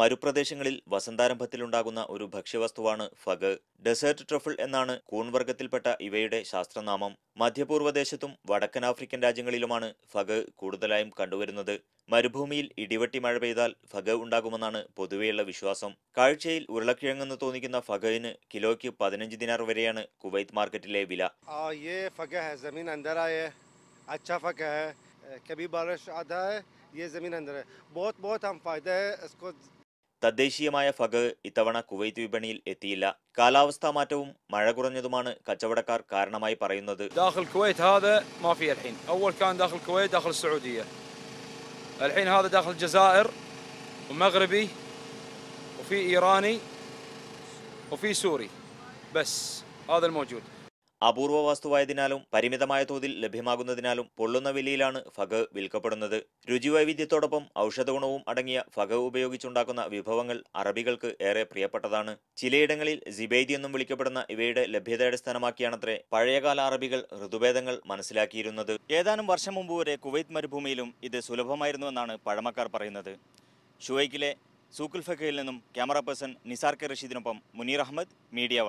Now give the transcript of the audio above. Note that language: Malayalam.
മരുപ്രദേശങ്ങളിൽ വസന്താരംഭത്തിലുണ്ടാകുന്ന ഒരു ഭക്ഷ്യവസ്തുവാണ് ഫഗ് ഡെസേർട്ട് ട്രഫിൾ എന്നാണ് കൂൺവർഗത്തിൽപ്പെട്ട ഇവയുടെ ശാസ്ത്രനാമം മധ്യപൂർവ്വദേശത്തും വടക്കൻ ആഫ്രിക്കൻ രാജ്യങ്ങളിലുമാണ് ഫഗ് കൂടുതലായും കണ്ടുവരുന്നത് മരുഭൂമിയിൽ ഇടിവെട്ടി മഴ പെയ്താൽ ഫഗ് ഉണ്ടാകുമെന്നാണ് പൊതുവെയുള്ള വിശ്വാസം കാഴ്ചയിൽ ഉരുളക്കിഴങ്ങെന്ന് തോന്നിക്കുന്ന ഫഗയിന് കിലോയ്ക്ക് പതിനഞ്ച് ദിനാർ വരെയാണ് കുവൈത്ത് മാർക്കറ്റിലെ വില കബി ബാരിഷ് ആധാ ये ज़मीन अंदर है बहुत है इसको തദ്ദേശീയമായ ഫഗ് ഇത്തവണ കുവൈത്ത് വിപണിയിൽ എത്തിയില്ല കാലാവസ്ഥാ മാറ്റവും മഴ കുറഞ്ഞതുമാണ് കച്ചവടക്കാർ കാരണമായി പറയുന്നത് الحين هذا داخل الجزائر ومغربي وفي ايراني وفي سوري بس هذا الموجود അപൂർവ വസ്തുവായതിനാലും പരിമിതമായ തോതിൽ ലഭ്യമാകുന്നതിനാലും പൊള്ളുന്ന വിലയിലാണ് ഫഗ് വിൽക്കപ്പെടുന്നത് രുചിവൈവിധ്യത്തോടൊപ്പം ഔഷധഗുണവും അടങ്ങിയ ഫഗ് ഉപയോഗിച്ചുണ്ടാക്കുന്ന വിഭവങ്ങൾ അറബികൾക്ക് ഏറെ പ്രിയപ്പെട്ടതാണ് ചിലയിടങ്ങളിൽ ജിബൈദി എന്നും വിളിക്കപ്പെടുന്ന ഇവയുടെ അടിസ്ഥാനമാക്കിയാണത്രേ പഴയകാല അറബികൾ ഋതുഭേദങ്ങൾ മനസ്സിലാക്കിയിരുന്നത് ഏതാനും വർഷം മുമ്പ് വരെ കുവൈത്ത് മരുഭൂമിയിലും ഇത് സുലഭമായിരുന്നുവെന്നാണ് പഴമക്കാർ പറയുന്നത് ഷുവൈക്കിലെ സൂക്കുൽ ഫക്കയിൽ നിന്നും ക്യാമറ പേഴ്സൺ നിസാർ കെ റഷീദിനൊപ്പം മുനീർ അഹമ്മദ് മീഡിയ